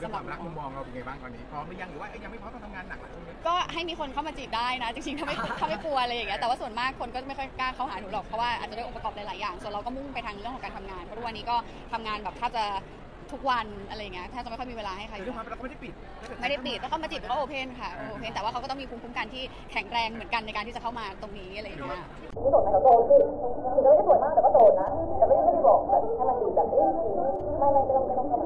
สรื่องความรักมุมมองเราเป็นไงบ้างตอนนี้พร้อมหรือยังหรือว่ายังไม่พร้อมต้องทำงานหนักก็ให้มีคนเข้ามาจีบได้นะจริงๆถ้าไม่ถ้าไม่กลัวอะไรอย่างเงี้ยแต่ว่าส่วนมากคนก็ไม่ค่อยกล้าเข้าหาหนูหรอกเพราะว่าอาจจะด้วยองค์ประกอบหลายๆอย่างส่วนเราก็มุ่งไปทางเรื่องของการทำงานเพราะวันนี้ก็ทำงานแบบถ้าจะทุกวันอะไรเงี้ยถ้าจะไม่ค่อยมีเวลาให้ใครเร่าไม่ได้ปิดไม่ได้ปิดล้วเข้ามาจีบก็โอเพนค่ะโอเพนแต่ว่าเขาก็ต้องมีภูมิคุ้มกันที่แข็งแรงเหมือนกันในการที่จะเข้ามาตรงนี้อะไรอย่างเงี้ยไม่โสดไหมเรบโสดสิจะไม่ได้สวยมากแต่ก็โสดนะแต่ไม่ได้ไม่ได้บอกแบบให้มันดีแบบไม่ไม่ไม่ต้องไม่ต้องทำ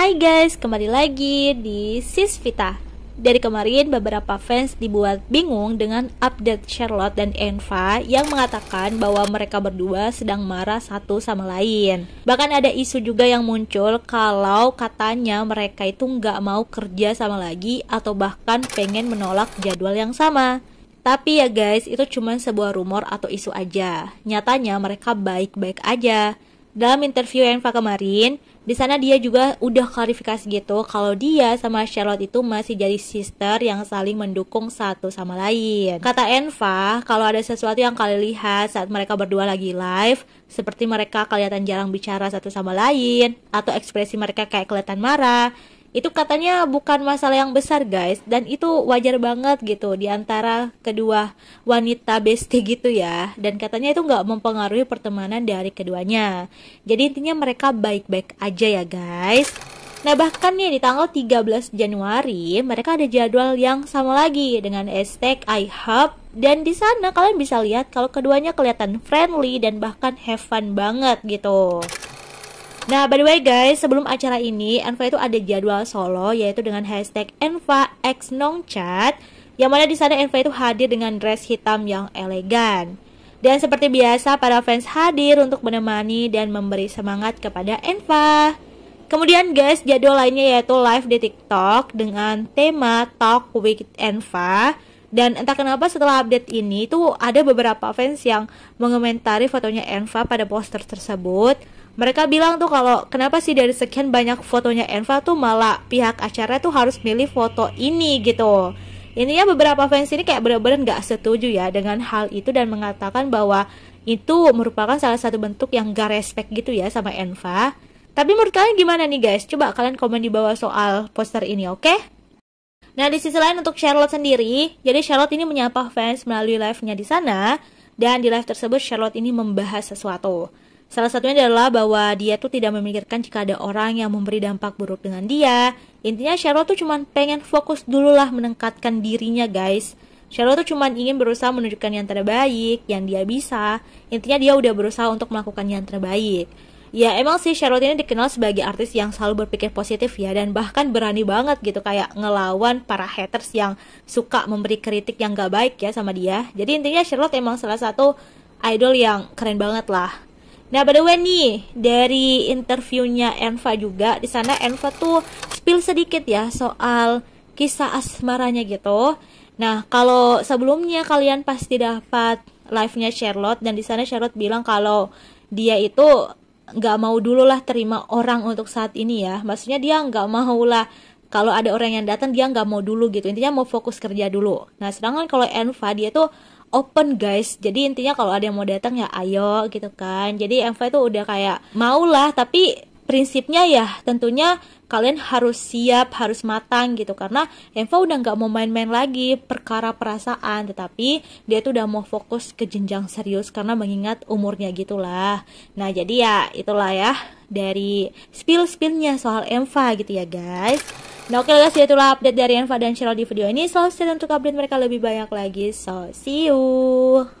Hai guys, kembali lagi di Sis Vita. Dari kemarin beberapa fans dibuat bingung dengan update Charlotte dan Enva yang mengatakan bahwa mereka berdua sedang marah satu sama lain. Bahkan ada isu juga yang muncul kalau katanya mereka itu nggak mau kerja sama lagi atau bahkan pengen menolak jadwal yang sama. Tapi ya guys, itu cuma sebuah rumor atau isu aja. Nyatanya mereka baik-baik aja dalam interview Enva kemarin, di sana dia juga udah klarifikasi gitu kalau dia sama Charlotte itu masih jadi sister yang saling mendukung satu sama lain. Kata Enva, kalau ada sesuatu yang kalian lihat saat mereka berdua lagi live, seperti mereka kelihatan jarang bicara satu sama lain, atau ekspresi mereka kayak kelihatan marah, itu katanya bukan masalah yang besar guys dan itu wajar banget gitu diantara kedua wanita bestie gitu ya dan katanya itu nggak mempengaruhi pertemanan dari keduanya jadi intinya mereka baik-baik aja ya guys Nah bahkan nih di tanggal 13 Januari mereka ada jadwal yang sama lagi dengan I iHub dan di sana kalian bisa lihat kalau keduanya kelihatan friendly dan bahkan have fun banget gitu. Nah, by the way guys, sebelum acara ini, Enva itu ada jadwal solo yaitu dengan hashtag Enva X Nongchat yang mana di sana Enva itu hadir dengan dress hitam yang elegan. Dan seperti biasa, para fans hadir untuk menemani dan memberi semangat kepada Enva. Kemudian guys, jadwal lainnya yaitu live di TikTok dengan tema Talk with Enva. Dan entah kenapa setelah update ini tuh ada beberapa fans yang mengomentari fotonya Enva pada poster tersebut mereka bilang tuh kalau kenapa sih dari sekian banyak fotonya Enva tuh malah pihak acara tuh harus milih foto ini gitu. ini ya beberapa fans ini kayak bener-bener nggak -bener setuju ya dengan hal itu dan mengatakan bahwa itu merupakan salah satu bentuk yang gak respect gitu ya sama Enva. Tapi menurut kalian gimana nih guys? Coba kalian komen di bawah soal poster ini, oke? Okay? Nah, di sisi lain untuk Charlotte sendiri, jadi Charlotte ini menyapa fans melalui live-nya di sana, dan di live tersebut Charlotte ini membahas sesuatu. Salah satunya adalah bahwa dia tuh tidak memikirkan jika ada orang yang memberi dampak buruk dengan dia. Intinya Cheryl tuh cuman pengen fokus dulu lah menengkatkan dirinya guys. Cheryl tuh cuman ingin berusaha menunjukkan yang terbaik, yang dia bisa. Intinya dia udah berusaha untuk melakukan yang terbaik. Ya emang sih Charlotte ini dikenal sebagai artis yang selalu berpikir positif ya dan bahkan berani banget gitu kayak ngelawan para haters yang suka memberi kritik yang gak baik ya sama dia. Jadi intinya Charlotte emang salah satu idol yang keren banget lah Nah, by the way nih, dari interviewnya Enva juga, di sana Enva tuh spill sedikit ya soal kisah asmaranya gitu. Nah, kalau sebelumnya kalian pasti dapat live-nya Charlotte dan di sana Charlotte bilang kalau dia itu nggak mau dulu lah terima orang untuk saat ini ya. Maksudnya dia nggak mau lah kalau ada orang yang datang dia nggak mau dulu gitu. Intinya mau fokus kerja dulu. Nah, sedangkan kalau Enva dia tuh open guys jadi intinya kalau ada yang mau datang ya ayo gitu kan jadi MV itu udah kayak mau lah, tapi prinsipnya ya tentunya kalian harus siap harus matang gitu karena Enfa udah nggak mau main-main lagi perkara perasaan tetapi dia tuh udah mau fokus ke jenjang serius karena mengingat umurnya gitulah nah jadi ya itulah ya dari spill-spillnya soal Enfa gitu ya guys Nah oke okay, guys, itulah update dari Enfa dan Cheryl di video ini. So stay untuk update mereka lebih banyak lagi. So see you.